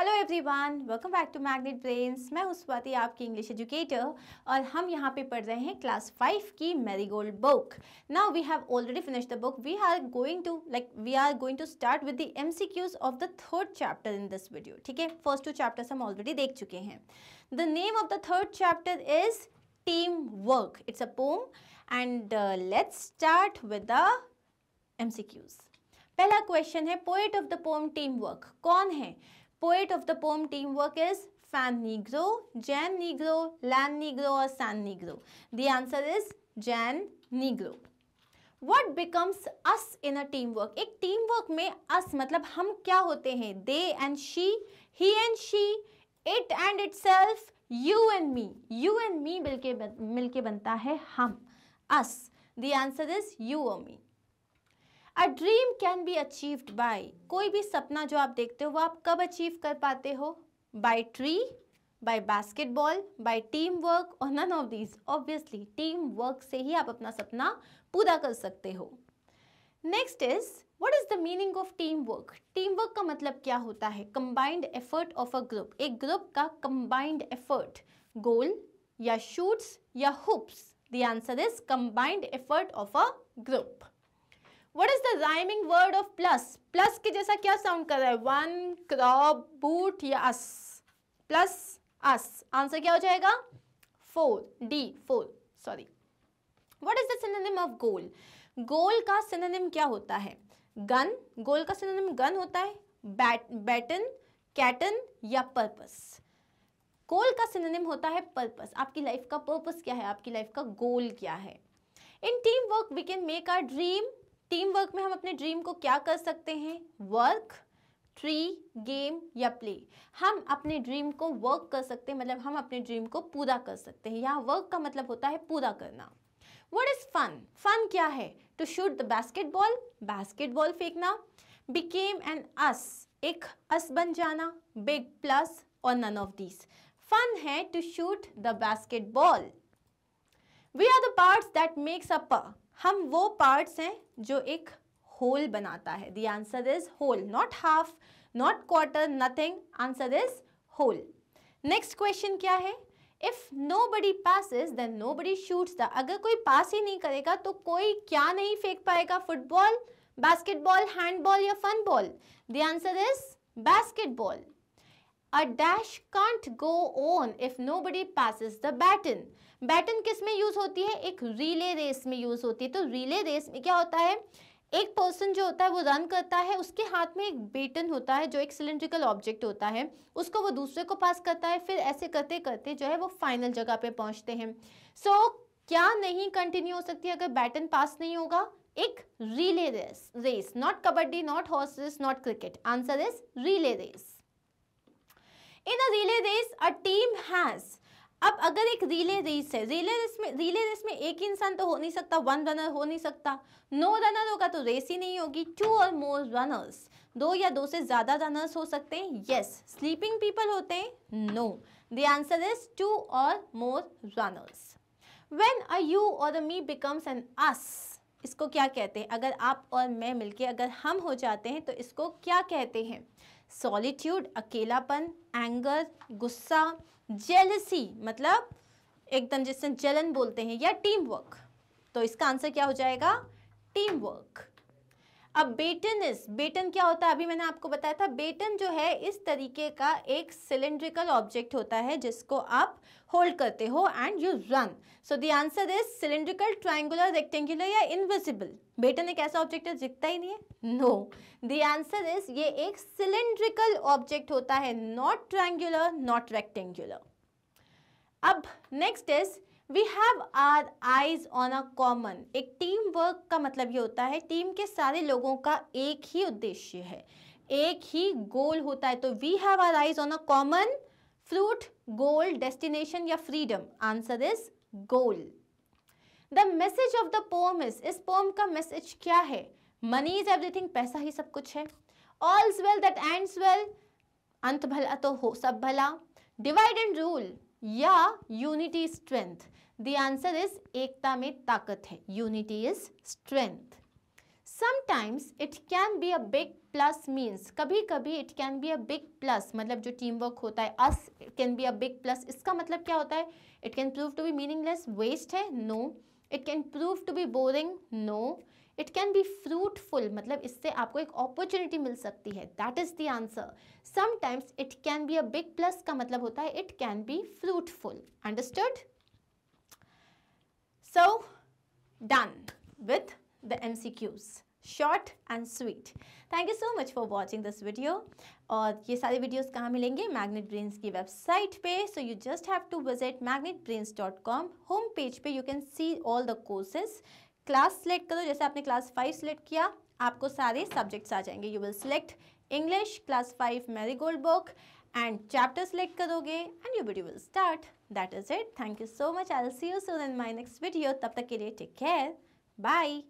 Hello everyone welcome back to Magnet Brains मैं हूं स्वाति आपकी इंग्लिश एजुकेटर और हम यहां पे पढ़ रहे हैं क्लास फाइव की Marigold book now we have already finish the book we are going to like we are going to start with the MCQs of the third chapter in this video ठीक है first two chapters हम already देख चुके हैं the name of the third chapter is team work it's a poem and let's start with the M पहला question है poet of the poem team work कौन है poet of the poem team work is Fan Negro Jan Negro Lan Negro और San Negro the answer is Jan Negro what becomes us in a team work एक team work में us मतलब हम क्या होते हैं they and she he and she it and itself you and me you and me मिलके मिलके बनता है हम अस दंसर इज यू और me a dream can be achieved by कोई भी सपना जो आप देखते हो वो आप कब अचीव कर पाते हो by tree by basketball by team work और none of these obviously team work से ही आप अपना सपना पूरा कर सकते हो next is what is the meaning of team work team work का मतलब क्या होता है combined effort of a group एक ग्रुप का कंबाइंड एफर्ट गोल या शूट्स या hoops the answer is combined effort of a group what is the rhyming word of plus plus के जैसा क्या साउंड कर रहा है वन क्रॉप बूट या अस प्लस अस आंसर क्या हो जाएगा four D four sorry what is synonym of goal goal का सिनोनिम क्या होता है गन गोल का सिनोनिम गन होता है बैट बैटन कैटन या पर्पस गोल का सिनोनिम होता है पर्पस आपकी लाइफ का पर्पस क्या है आपकी लाइफ का गोल क्या है in team work we can make our dream team work में हम अपने ड्रीम को क्या कर सकते हैं वर्क ट्री गेम या प्ले हम अपने ड्रीम को वर्क कर सकते हैं मतलब हम अपने ड्रीम को पूरा कर सकते हैं यहाँ वर्क का मतलब होता है पूरा करना वट इज़ फन फन क्या है to shoot the basketball basketball फेंकना बिकेम एन अस एक अस बन जाना बिग प्लस और नन ऑफ दिस फन है to shoot the basketball we are the part that makes a हम वो पार्ट्स हैं जो एक होल बनाता है the answer is whole not half not quarter nothing answer is whole next question क्या है if nobody passes then nobody shoots the अगर कोई पास ही नहीं करेगा तो कोई क्या नहीं फेंक पाएगा फुटबॉल बास्केटबॉल हैंडबॉल या fun ball the answer is basketball A dash can't go on if nobody passes the baton. Baton किस में यूज़ होती है एक रिले रेस में यूज़ होती है तो रिले रेस में क्या होता है एक पर्सन जो होता है वो रन करता है उसके हाथ में एक बेटन होता है जो एक सिलेंड्रिकल ऑब्जेक्ट होता है उसको वो दूसरे को पास करता है फिर ऐसे करते करते जो है वो फाइनल जगह पे पहुंचते हैं सो so, क्या नहीं कंटिन्यू हो सकती अगर बैटन पास नहीं होगा एक relay race race not kabaddi not horse race not cricket answer is relay race in a relay race a team has अब अगर एक रिले रेस है रिले रेस में रिले रेस में एक इंसान तो हो नहीं सकता वन रनर हो नहीं सकता नो रनर होगा तो रेस ही नहीं होगी टू और मोर रनर्स दो या दो से ज़्यादा रनर्स हो सकते हैं यस स्लीपिंग पीपल होते हैं no the answer is two or more runners when a you or a me becomes N अस इसको क्या कहते हैं अगर आप और मैं मिलके अगर हम हो जाते हैं तो इसको क्या कहते हैं सॉलिट्यूड अकेलापन एंगर गुस्सा जेलसी मतलब एकदम जिससे जलन बोलते हैं या टीम वर्क तो इसका आंसर क्या हो जाएगा टीम वर्क अब बेटन इस बेटन क्या होता है अभी मैंने आपको बताया था बेटन जो है इस तरीके का एक सिलेंड्रिकल ऑब्जेक्ट होता है जिसको आप होल्ड करते हो and you run so the answer is cylindrical triangular rectangular या इनविजिबल बेटन एक ऐसा ऑब्जेक्ट है दिखता ही नहीं है नो द आंसर इज ये एक सिलेंड्रिकल ऑब्जेक्ट होता है नॉट ट्राइंगुलर नॉट रेक्टेंगुलर अब next is we have our eyes on a common एक टीम वर्क का मतलब ये होता है टीम के सारे लोगों का एक ही उद्देश्य है एक ही गोल होता है तो we have our eyes on a common fruit goal destination या freedom answer is goal the message of the poem is इस पोम का मैसेज क्या है मनी इज एवरीथिंग पैसा ही सब कुछ है all's well that ends well अंत भला तो हो सब भला डिवाइड एंड रूल या unity strength the answer is एकता में ताकत है unity is strength sometimes it can be a big plus means कभी कभी it can be a big plus मतलब जो टीम वर्क होता है us can be a big plus इसका मतलब क्या होता है it can prove to be meaningless waste है no it can prove to be boring no it can be fruitful मतलब इससे आपको एक अपॉर्चुनिटी मिल सकती है that is the answer sometimes it can be a big plus का मतलब होता है it can be fruitful understood so done with C Qs short and sweet thank you so much for watching this video और ये सारे videos कहाँ मिलेंगे magnet brains की वेबसाइट पे so you just have to visit Magnet Brains dot com home page पे you can see all the courses class select करो जैसे आपने क्लास फाइव सेलेक्ट किया आपको सारे सब्जेक्ट्स आ जाएंगे you will select English class five Marigold book and chapter select करोगे and you video will start that is it thank you so much I will see you so in my next video तब तक के लिए take care by